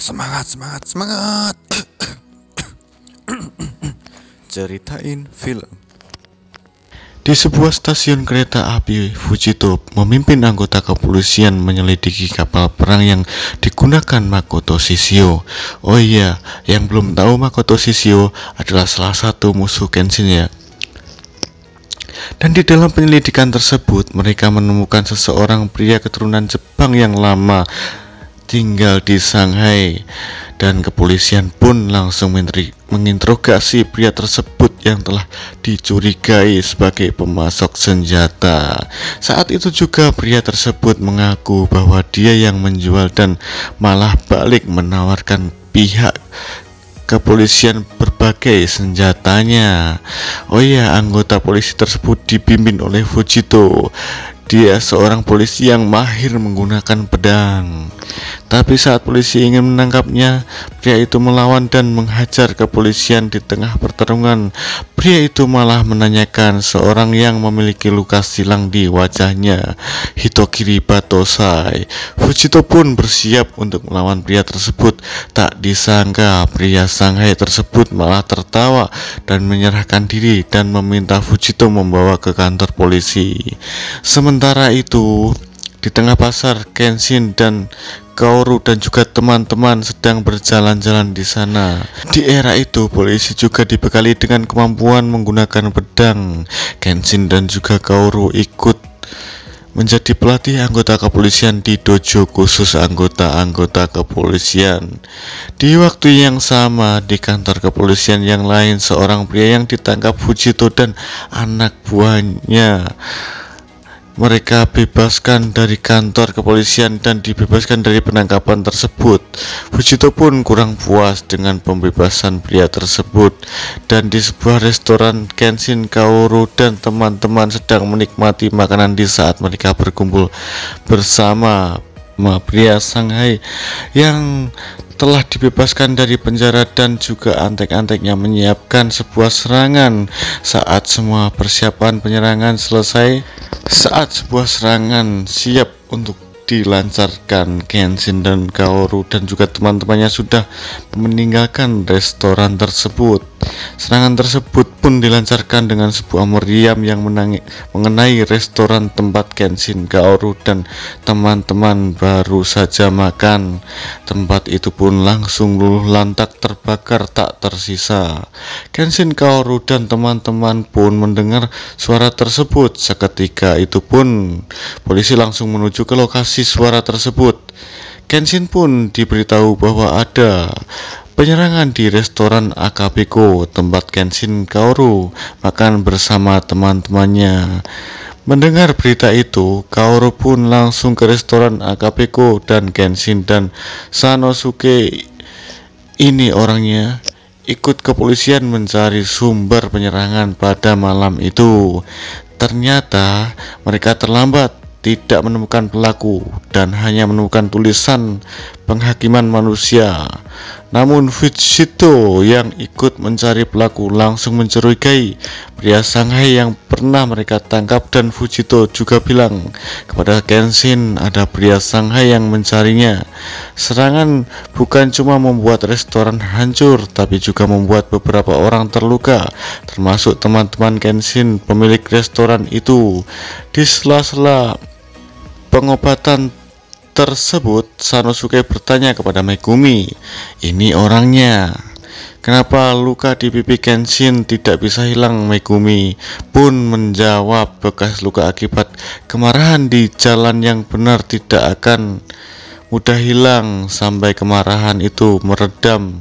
Semangat, semangat, semangat. Ceritain film. Di sebuah stasiun kereta api, Fujito memimpin anggota kepolisian menyelidiki kapal perang yang digunakan Makoto Shishio. Oh iya, yang belum tahu Makoto Shishio adalah salah satu musuh Kenshin ya. Dan di dalam penyelidikan tersebut, mereka menemukan seseorang pria keturunan Jepang yang lama tinggal di Shanghai dan kepolisian pun langsung menginterogasi pria tersebut yang telah dicurigai sebagai pemasok senjata. Saat itu juga pria tersebut mengaku bahwa dia yang menjual dan malah balik menawarkan pihak kepolisian berbagai senjatanya. Oh iya anggota polisi tersebut dibimbing oleh Fujito dia seorang polisi yang mahir menggunakan pedang. Tapi saat polisi ingin menangkapnya, pria itu melawan dan menghajar kepolisian di tengah pertarungan. Pria itu malah menanyakan seorang yang memiliki luka silang di wajahnya, Hitokiri Batosai. Fujito pun bersiap untuk melawan pria tersebut. Tak disangka, pria Shanghai tersebut malah tertawa dan menyerahkan diri dan meminta Fujito membawa ke kantor polisi. Sementara Sementara itu, di tengah pasar, Kenshin dan Kaoru dan juga teman-teman sedang berjalan-jalan di sana. Di era itu, polisi juga dibekali dengan kemampuan menggunakan pedang. Kenshin dan juga Kaoru ikut menjadi pelatih anggota kepolisian di dojo khusus anggota-anggota kepolisian. Di waktu yang sama, di kantor kepolisian yang lain, seorang pria yang ditangkap Fujito dan anak buahnya mereka bebaskan dari kantor kepolisian dan dibebaskan dari penangkapan tersebut. Fujito pun kurang puas dengan pembebasan pria tersebut dan di sebuah restoran Kenshin Kaoru dan teman-teman sedang menikmati makanan di saat mereka berkumpul bersama pria Shanghai yang telah dibebaskan dari penjara dan juga antek-anteknya menyiapkan sebuah serangan saat semua persiapan penyerangan selesai saat sebuah serangan siap untuk dilancarkan Kenshin dan Kaoru dan juga teman-temannya sudah meninggalkan restoran tersebut serangan tersebut pun dilancarkan dengan sebuah meriam yang menangi, mengenai restoran tempat Kenshin Gaoru dan teman-teman baru saja makan. Tempat itu pun langsung luluh lantak terbakar tak tersisa. Kenshin Gaoru dan teman-teman pun mendengar suara tersebut. Seketika itu pun polisi langsung menuju ke lokasi suara tersebut. Kenshin pun diberitahu bahwa ada Penyerangan di restoran Akapiko tempat Kenshin Kaoru makan bersama teman-temannya. Mendengar berita itu, Kaoru pun langsung ke restoran Akapiko dan Kenshin dan Sanosuke ini orangnya ikut kepolisian mencari sumber penyerangan pada malam itu. Ternyata mereka terlambat tidak menemukan pelaku dan hanya menemukan tulisan penghakiman manusia namun Fujito yang ikut mencari pelaku langsung mencurigai pria Shanghai yang pernah mereka tangkap dan Fujito juga bilang kepada Kenshin ada pria Shanghai yang mencarinya. Serangan bukan cuma membuat restoran hancur tapi juga membuat beberapa orang terluka termasuk teman-teman Kenshin pemilik restoran itu. Di sela-sela pengobatan tersebut, Sanosuke bertanya kepada Megumi, "Ini orangnya. Kenapa luka di pipi Kenshin tidak bisa hilang?" Megumi pun menjawab, "Bekas luka akibat kemarahan di jalan yang benar tidak akan mudah hilang sampai kemarahan itu meredam."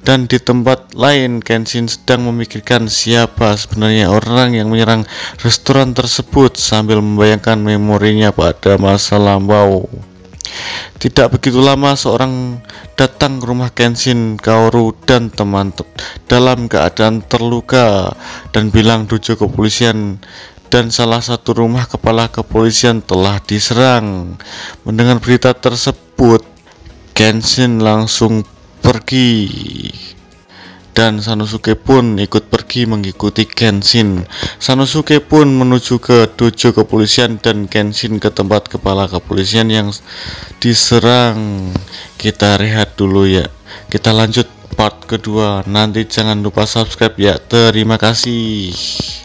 dan di tempat lain Kenshin sedang memikirkan siapa sebenarnya orang yang menyerang restoran tersebut sambil membayangkan memorinya pada masa lampau. Tidak begitu lama seorang datang ke rumah Kenshin Kaoru dan teman dalam keadaan terluka dan bilang dojo kepolisian dan salah satu rumah kepala kepolisian telah diserang. Mendengar berita tersebut, Kenshin langsung pergi dan Sanosuke pun ikut pergi mengikuti Kenshin. Sanosuke pun menuju ke dojo kepolisian dan Kenshin ke tempat kepala kepolisian yang diserang. Kita rehat dulu ya. Kita lanjut part kedua. Nanti jangan lupa subscribe ya. Terima kasih.